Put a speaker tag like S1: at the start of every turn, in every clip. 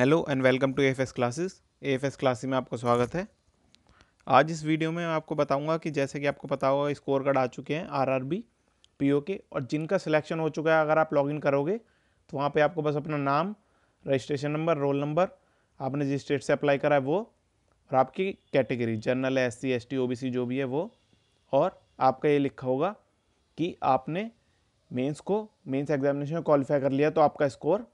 S1: hello and welcome to F S classes F S classes में आपका स्वागत है आज इस वीडियो में मैं आपको बताऊंगा कि जैसे कि आपको पता होगा स्कोर कार्ड आ चुके हैं R R B P O के और जिनका सिलेक्शन हो चुका है अगर आप लॉगिन करोगे तो वहाँ पे आपको बस अपना नाम रजिस्ट्रेशन नंबर रोल नंबर आपने जिस स्टेट से अप्लाई करा है वो और आपकी कैटेगरी जनरल है S C S T O B C जो भी है वो और आपका ये लिखा होगा कि आपने मेन्स को मेन्स एग्जामिनेशन में क्वालिफाई कर लिया तो आपका स्कोर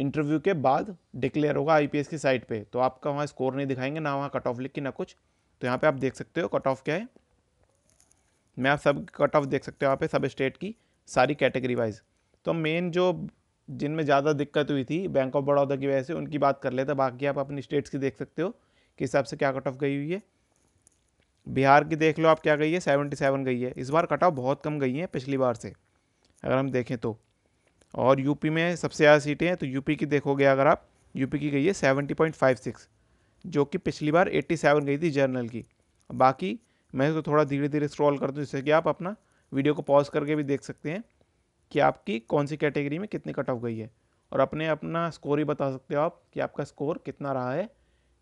S1: इंटरव्यू के बाद डिक्लेयर होगा आईपीएस की साइट पे तो आपका वहाँ स्कोर नहीं दिखाएंगे ना वहाँ कट ऑफ लिख के ना कुछ तो यहाँ पे आप देख सकते हो कट ऑफ क्या है मैं आप सब कट ऑफ देख सकते हो यहाँ पे सब स्टेट की सारी कैटेगरी वाइज तो मेन जो जिनमें ज़्यादा दिक्कत हुई थी बैंक ऑफ बड़ौदा की वजह से उनकी बात कर लेते बाकी आप अपनी स्टेट्स की देख सकते हो कि हिसाब से क्या कट ऑफ गई हुई है बिहार की देख लो आप क्या गई है सेवेंटी सेवन गई है इस बार कट ऑफ बहुत कम गई है पिछली बार से अगर हम देखें तो और यूपी में सबसे ज़्यादा सीटें हैं तो यूपी की देखोगे अगर आप यूपी की गई है सेवेंटी पॉइंट फाइव सिक्स जो कि पिछली बार एट्टी सेवन गई थी जर्नल की बाकी मैं तो थोड़ा धीरे धीरे स्क्रॉल कर दूँ जिससे कि आप अपना वीडियो को पॉज करके भी देख सकते हैं कि आपकी कौन सी कैटेगरी में कितनी कट ऑफ गई है और अपने अपना स्कोर ही बता सकते हो आप कि आपका स्कोर कितना रहा है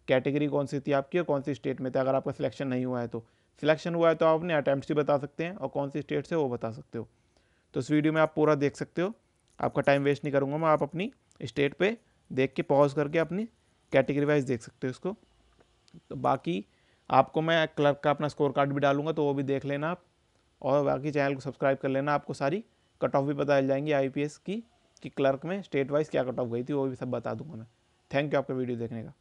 S1: कैटेगरी कौन सी थी आपकी और कौन सी स्टेट में थे अगर आपका सिलेक्शन नहीं हुआ है तो सिलेक्शन हुआ है तो आप अपने अटैम्प्ट भी बता सकते हैं और कौन सी स्टेट से वो बता सकते हो तो इस वीडियो में आप पूरा देख सकते हो आपका टाइम वेस्ट नहीं करूँगा मैं आप अपनी स्टेट पर देख के पॉज करके अपनी कैटेगरी वाइज देख सकते हो इसको तो बाकी आपको मैं क्लर्क का अपना स्कोर कार्ड भी डालूंगा तो वो भी देख लेना आप और बाकी चैनल को सब्सक्राइब कर लेना आपको सारी कट ऑफ भी पता जाएंगी आई की कि क्लर्क में स्टेट वाइज क्या कट ऑफ गई थी वो भी सब बता दूंगा मैं थैंक यू आपका वीडियो देखने का